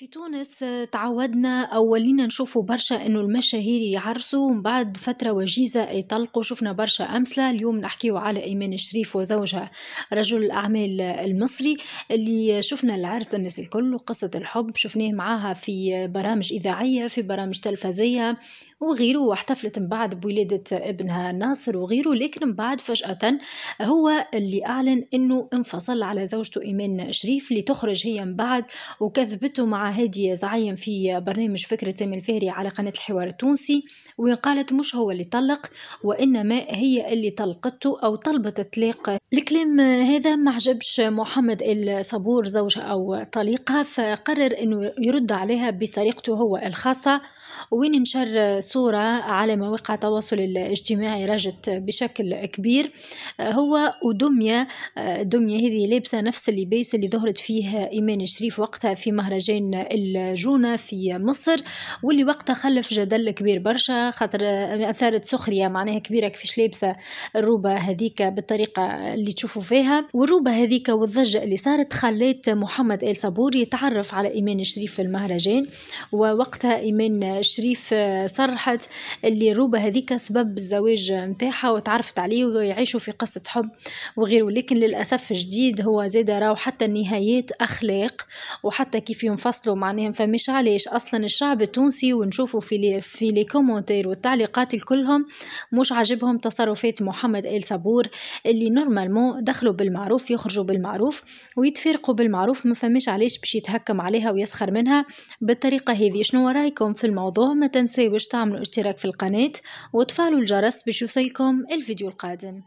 في تونس آه، تعودنا أو ولينا نشوفوا برشا انه المشاهير يعرسوا ومن بعد فترة وجيزة يطلقوا شفنا برشا أمثلة اليوم نحكيو على إيمان الشريف وزوجها رجل الأعمال المصري اللي شفنا العرس الناس الكل وقصة الحب شفناه معاها في برامج إذاعية في برامج تلفزية وغيره واحتفلت من بعد بولادة ابنها ناصر وغيره لكن من بعد فجأة هو اللي أعلن أنه انفصل على زوجته إيمان شريف اللي تخرج هي من بعد وكذبته مع هادي زعيم في برنامج فكرة تامي الفهري على قناة الحوار التونسي وين قالت مش هو اللي طلق وإنما هي اللي طلقته أو طلبت الطلاق الكلام هذا ما عجبش محمد الصبور زوجها أو طليقها فقرر أنه يرد عليها بطريقته هو الخاصة وين نشر الصورة على مواقع التواصل الاجتماعي راجت بشكل كبير آه، هو ودمية آه، دمية هذه لابسة نفس اللباس اللي ظهرت فيه إيمان شريف وقتها في مهرجان الجونة في مصر واللي وقتها خلف جدل كبير برشا خاطر آه، أثارت سخرية معناها كبيرة كيفاش لابسة الروبة هذيك بالطريقة اللي تشوفوا فيها والروبة هذيك والضجة اللي صارت خلات محمد آل صبور يتعرف على إيمان شريف في المهرجان ووقتها إيمان شريف صرح فرحت اللي روبا هذيك سبب الزواج نتاعها وتعرفت عليه ويعيشوا في قصة حب وغيره لكن للأسف الجديد هو زيد راو حتى النهايات أخلاق وحتى كيف ينفصلوا معناها فمش علاش أصلا الشعب التونسي ونشوفوا في لي في لي كومنتير والتعليقات كلهم مش عاجبهم تصرفات محمد آل صبور اللي نورمالمون دخلوا بالمعروف يخرجوا بالمعروف ويتفارقوا بالمعروف ما فماش علاش باش يتهكم عليها ويسخر منها بالطريقة هذه شنو رأيكم في الموضوع ما تنساوش تعمل تعملوا اشتراك في القناة وتفعلوا الجرس بشوف الفيديو القادم